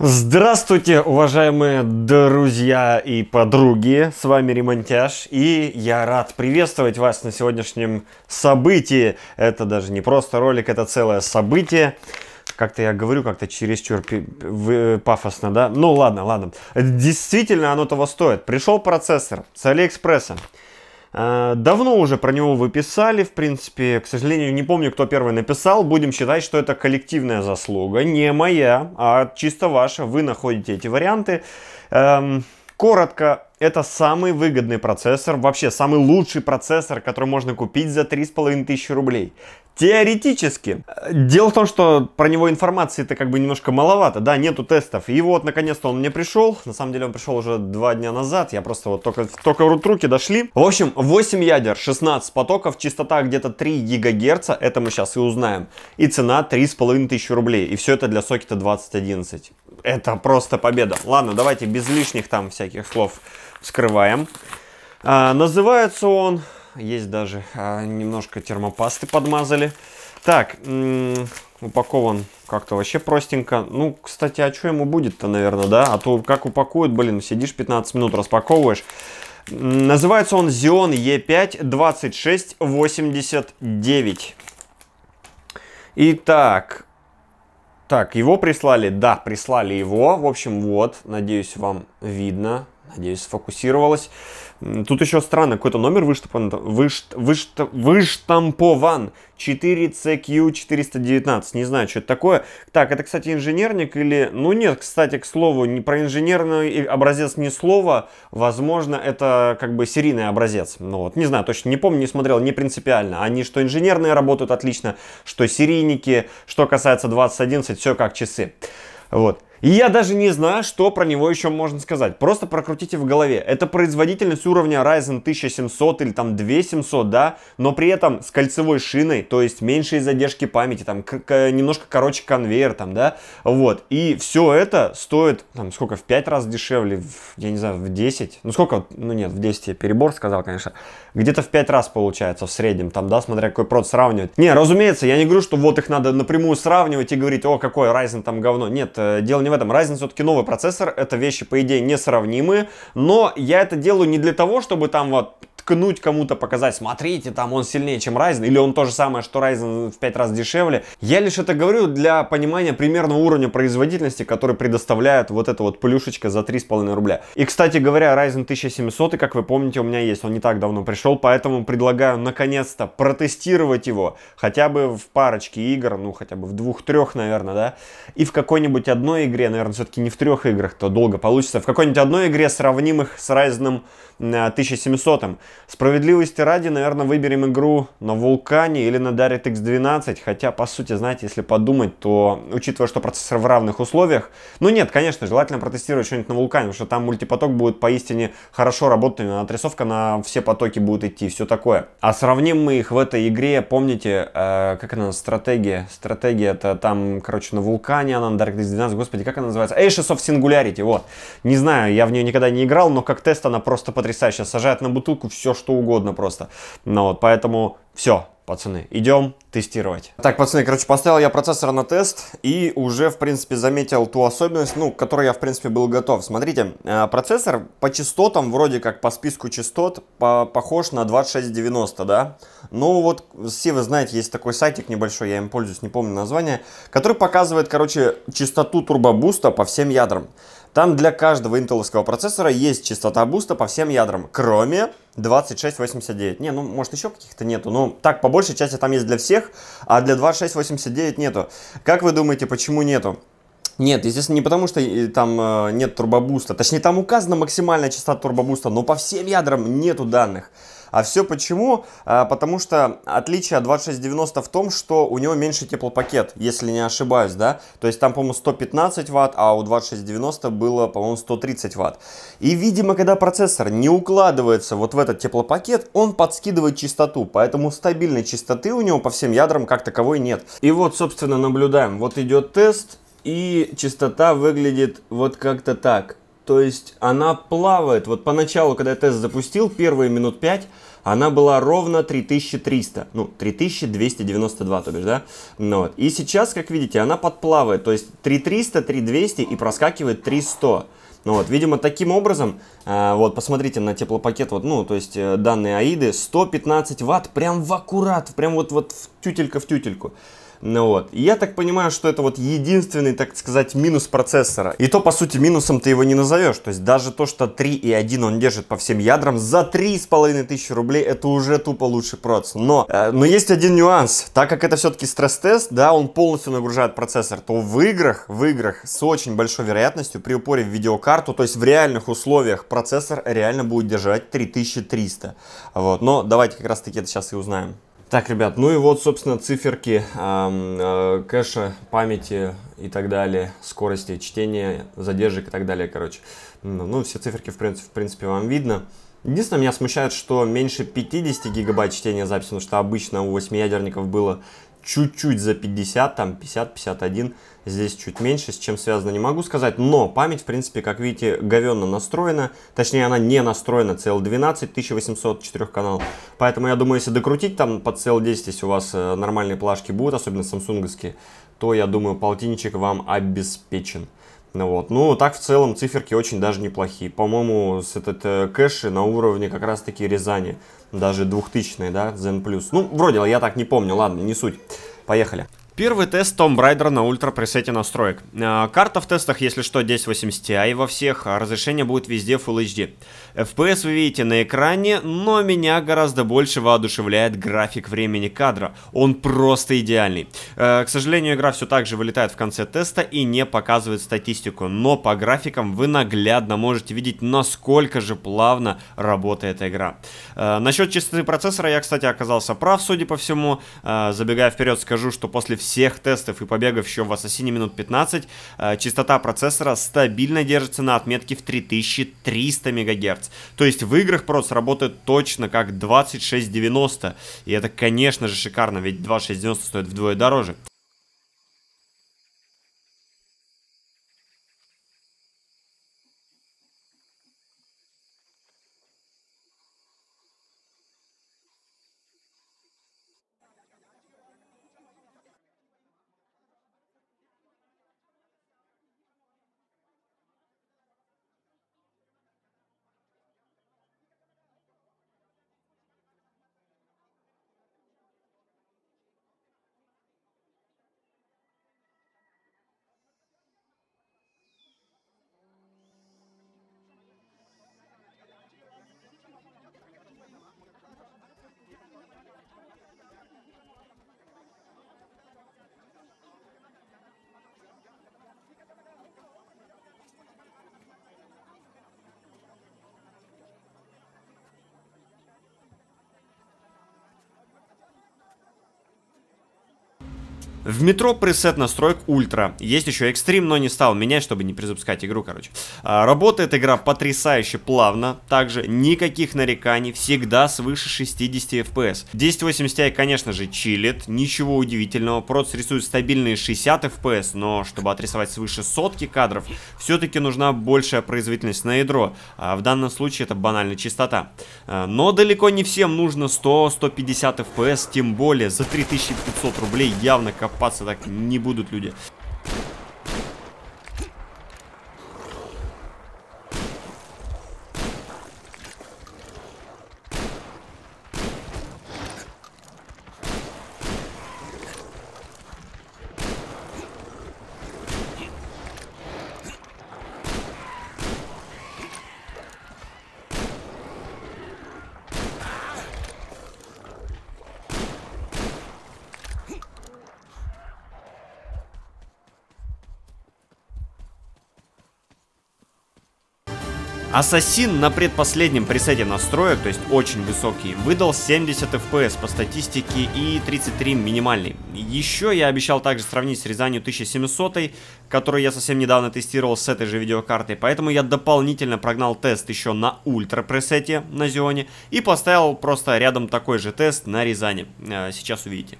Здравствуйте, уважаемые друзья и подруги, с вами Ремонтяж, и я рад приветствовать вас на сегодняшнем событии. Это даже не просто ролик, это целое событие. Как-то я говорю как-то чересчур пафосно, да? Ну ладно, ладно. Действительно, оно того стоит. Пришел процессор с Алиэкспресса. Э, давно уже про него выписали, в принципе, к сожалению, не помню, кто первый написал. Будем считать, что это коллективная заслуга, не моя, а чисто ваша. Вы находите эти варианты. Эм, коротко это самый выгодный процессор, вообще самый лучший процессор, который можно купить за 3500 рублей. Теоретически. Э, дело в том, что про него информации это как бы немножко маловато, да, нету тестов. И вот, наконец-то он мне пришел. На самом деле он пришел уже два дня назад. Я просто вот только, только руки дошли. В общем, 8 ядер, 16 потоков, частота где-то 3 гигагерца. Это мы сейчас и узнаем. И цена 3500 рублей. И все это для сокета 2011 это просто победа. Ладно, давайте без лишних там всяких слов вскрываем. А, называется он... Есть даже а, немножко термопасты подмазали. Так, упакован как-то вообще простенько. Ну, кстати, а что ему будет-то, наверное, да? А то как упакуют, блин, сидишь 15 минут, распаковываешь. Называется он Xeon E5 2689. Итак, так, его прислали? Да, прислали его. В общем, вот, надеюсь, вам видно. Надеюсь, сфокусировалось. Тут еще странно, какой-то номер выштампован, вышт, вышт, выштампован 4CQ419, не знаю, что это такое. Так, это, кстати, инженерник или... Ну нет, кстати, к слову, не про инженерный образец ни слова, возможно, это как бы серийный образец. Ну вот, не знаю, точно не помню, не смотрел, не принципиально. Они что инженерные работают отлично, что серийники, что касается 2011, все как часы. Вот. И я даже не знаю, что про него еще можно сказать. Просто прокрутите в голове. Это производительность уровня Ryzen 1700 или там 2700, да, но при этом с кольцевой шиной, то есть меньшие задержки памяти, там немножко короче конвейер, там, да, вот. И все это стоит, там, сколько, в 5 раз дешевле, в, я не знаю, в 10, ну сколько, ну нет, в 10 я перебор сказал, конечно, где-то в 5 раз получается в среднем, там, да, смотря какой прод сравнивать. Не, разумеется, я не говорю, что вот их надо напрямую сравнивать и говорить, о, какой Ryzen там говно. Нет, э, дело не в в этом. Разница все-таки новый процессор, это вещи, по идее, несравнимые. Но я это делаю не для того, чтобы там вот ткнуть кому-то, показать, смотрите, там он сильнее, чем Ryzen, или он то же самое, что Ryzen в 5 раз дешевле. Я лишь это говорю для понимания примерного уровня производительности, который предоставляет вот эта вот плюшечка за 3,5 рубля. И, кстати говоря, Ryzen 1700, и как вы помните, у меня есть, он не так давно пришел, поэтому предлагаю наконец-то протестировать его, хотя бы в парочке игр, ну, хотя бы в двух-трех, наверное, да, и в какой-нибудь одной игре, наверное, все-таки не в трех играх, то долго получится, в какой-нибудь одной игре, сравнимых с Ryzen 1700. Э, Справедливости ради, наверное, выберем игру на Вулкане или на Darit X12, хотя, по сути, знаете, если подумать, то, учитывая, что процессор в равных условиях, ну нет, конечно, желательно протестировать что-нибудь на Вулкане, потому что там мультипоток будет поистине хорошо работать, на отрисовка на все потоки будет идти, все такое. А сравним мы их в этой игре, помните, э, как она, стратегия? Стратегия, это там, короче, на Вулкане она, на Darit 12 господи, как она называется? Ashes of Singularity, вот. Не знаю, я в нее никогда не играл, но как тест она просто потрясающая, сажает на бутылку все все что угодно просто. но ну вот, поэтому все, пацаны, идем тестировать. Так, пацаны, короче, поставил я процессор на тест и уже, в принципе, заметил ту особенность, ну, к которой я, в принципе, был готов. Смотрите, э, процессор по частотам, вроде как по списку частот, по похож на 2690, да? Ну, вот все вы знаете, есть такой сайтик небольшой, я им пользуюсь, не помню название, который показывает, короче, частоту турбобуста по всем ядрам. Там для каждого интеловского процессора есть частота буста по всем ядрам, кроме 2689. Не, ну может еще каких-то нету. Ну так, по большей части там есть для всех, а для 2689 нету. Как вы думаете, почему нету? Нет, естественно, не потому, что э, там э, нет турбобуста. Точнее, там указана максимальная частота турбобуста, но по всем ядрам нету данных. А все почему? А, потому что отличие 2690 в том, что у него меньше теплопакет, если не ошибаюсь, да? То есть там, по-моему, 115 ватт, а у 2690 было, по-моему, 130 ватт. И, видимо, когда процессор не укладывается вот в этот теплопакет, он подскидывает частоту, поэтому стабильной частоты у него по всем ядрам как таковой нет. И вот, собственно, наблюдаем. Вот идет тест, и частота выглядит вот как-то так. То есть она плавает. Вот поначалу, когда я тест запустил, первые минут 5, она была ровно 3300, ну, 3292, то бишь, да? Ну, вот. И сейчас, как видите, она подплавает, то есть 3300, 3200 и проскакивает 3100. Ну вот, видимо, таким образом, э, вот, посмотрите на теплопакет, вот, ну, то есть э, данные АИДы, 115 ватт, прям в аккурат, прям вот, вот в тютелька в тютельку. Ну, вот. И я так понимаю, что это вот единственный, так сказать, минус процессора. И то, по сути, минусом ты его не назовешь. То есть даже то, что 3 и 1 он держит по всем ядрам за 3,5 тысячи рублей, это уже тупо лучший процессор. Но, э, но есть один нюанс. Так как это все-таки стресс-тест, да, он полностью нагружает процессор, то в играх, в играх с очень большой вероятностью при упоре в видеокарту, то есть в реальных условиях процессор реально будет держать 3300. Вот. Но давайте как раз таки это сейчас и узнаем. Так, ребят, ну и вот, собственно, циферки э, э, кэша, памяти и так далее, скорости чтения, задержек и так далее, короче. Ну, все циферки, в принципе, в принципе вам видно. Единственное, меня смущает, что меньше 50 гигабайт чтения записи, потому что обычно у 8-ядерников было чуть-чуть за 50, там 50, 51, здесь чуть меньше, с чем связано не могу сказать, но память, в принципе, как видите, говенно настроена, точнее она не настроена, CL12, 1804 канал, поэтому я думаю, если докрутить там под CL10, если у вас э, нормальные плашки будут, особенно самсунговские, то я думаю, полтинничек вам обеспечен. Ну Вот. Ну, так в целом циферки очень даже неплохие. По-моему, с этот э, кэши на уровне как раз-таки Рязани. Даже 2000 да, Zen+. Ну, вроде, я так не помню, ладно, не суть. Поехали. Первый тест Том Брайдера на ультра пресете настроек. А, карта в тестах, если что, 1080 Ti во всех, а разрешение будет везде Full HD. FPS вы видите на экране, но меня гораздо больше воодушевляет график времени кадра. Он просто идеальный. А, к сожалению, игра все так же вылетает в конце теста и не показывает статистику, но по графикам вы наглядно можете видеть, насколько же плавно работает игра. А, Насчет чистоты процессора я, кстати, оказался прав, судя по всему. Забегая вперед, скажу, что после всех тестов и побегов еще в Ассасине минут 15. Э, частота процессора стабильно держится на отметке в 3300 МГц. То есть в играх просто работает точно как 2690. И это, конечно же, шикарно, ведь 2690 стоит вдвое дороже. В метро пресет настроек ультра. Есть еще экстрим, но не стал менять, чтобы не перезапускать игру, короче. А, работает игра потрясающе плавно. Также никаких нареканий. Всегда свыше 60 FPS. 1080 Ti, конечно же, чилит. Ничего удивительного. Проц рисует стабильные 60 FPS, но чтобы отрисовать свыше сотки кадров, все-таки нужна большая производительность на ядро. А в данном случае это банальная частота, а, Но далеко не всем нужно 100-150 FPS, тем более за 3500 рублей явно капает копаться так не будут люди. Ассасин на предпоследнем пресете настроек, то есть очень высокий, выдал 70 FPS по статистике и 33 минимальный. Еще я обещал также сравнить с Рязанью 1700, который я совсем недавно тестировал с этой же видеокартой, поэтому я дополнительно прогнал тест еще на ультра пресете на Зионе и поставил просто рядом такой же тест на Рязани. Э, сейчас увидите.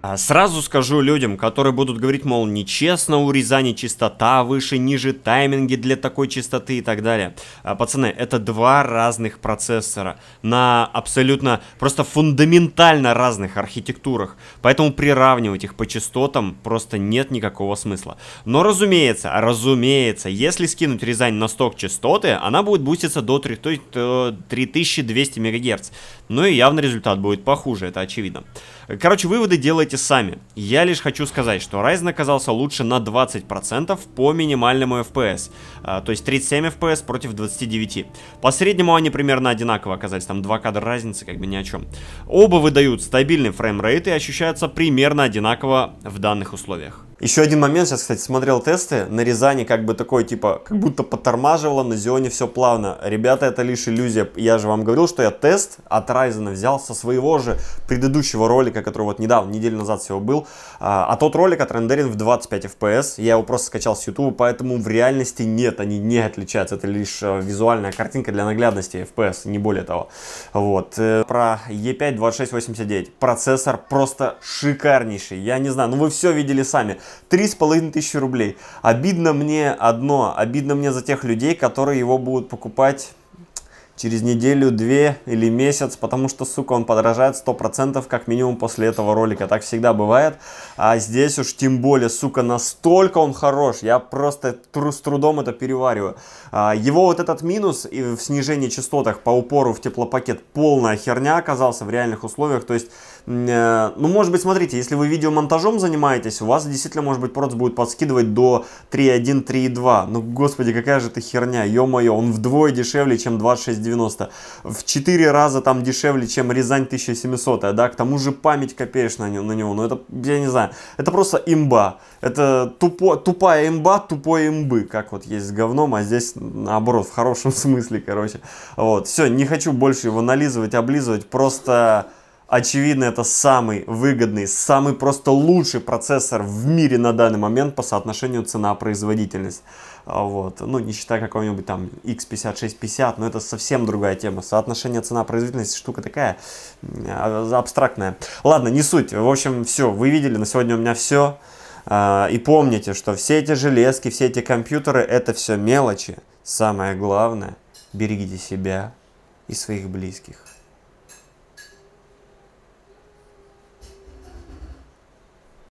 А сразу скажу людям, которые будут говорить, мол, нечестно у Рязани частота выше, ниже тайминги для такой частоты и так далее. А, пацаны, это два разных процессора на абсолютно просто фундаментально разных архитектурах. Поэтому приравнивать их по частотам просто нет никакого смысла. Но разумеется, разумеется, если скинуть Рязань на сток частоты, она будет буститься до 3200 э, МГц. Ну и явно результат будет похуже, это очевидно. Короче, выводы делайте сами. Я лишь хочу сказать, что Ryzen оказался лучше на 20% по минимальному FPS, а, то есть 37 FPS против 29. По среднему они примерно одинаково оказались, там 2 кадра разницы, как бы ни о чем. Оба выдают стабильный фреймрейт и ощущаются примерно одинаково в данных условиях. Еще один момент, сейчас, кстати, смотрел тесты, на Рязани как бы такой, типа, как будто подтормаживало, на Зионе все плавно. Ребята, это лишь иллюзия. Я же вам говорил, что я тест от Ryzen взял со своего же предыдущего ролика, который вот недавно, неделю назад всего был. А, а тот ролик от отрендерен в 25 FPS, я его просто скачал с YouTube, поэтому в реальности нет, они не отличаются. Это лишь э, визуальная картинка для наглядности FPS, не более того. Вот. Э, про E5 2689. Процессор просто шикарнейший. Я не знаю, ну вы все видели сами. Три с половиной тысячи рублей. Обидно мне одно, обидно мне за тех людей, которые его будут покупать через неделю, две или месяц, потому что, сука, он подорожает 100% как минимум после этого ролика. Так всегда бывает. А здесь уж тем более, сука, настолько он хорош. Я просто тру с трудом это перевариваю. А, его вот этот минус и в снижении частотах по упору в теплопакет полная херня оказался в реальных условиях. То есть Э, ну, может быть, смотрите, если вы видеомонтажом занимаетесь, у вас действительно, может быть, проц будет подскидывать до 3.1, 3.2. Ну, господи, какая же ты херня, ё-моё, он вдвое дешевле, чем 2690. В 4 раза там дешевле, чем Рязань 1700, да, к тому же память копеешь на, на него. Ну, это, я не знаю, это просто имба. Это тупо, тупая имба, тупой имбы, как вот есть с говном, а здесь наоборот, в хорошем смысле, короче. Вот, все, не хочу больше его нализывать, облизывать, просто... Очевидно, это самый выгодный, самый просто лучший процессор в мире на данный момент по соотношению цена-производительность. А, вот. Ну, не считая какого-нибудь там X5650, но это совсем другая тема. Соотношение цена-производительность штука такая а, абстрактная. Ладно, не суть. В общем, все, вы видели, на сегодня у меня все. А, и помните, что все эти железки, все эти компьютеры, это все мелочи. Самое главное, берегите себя и своих близких.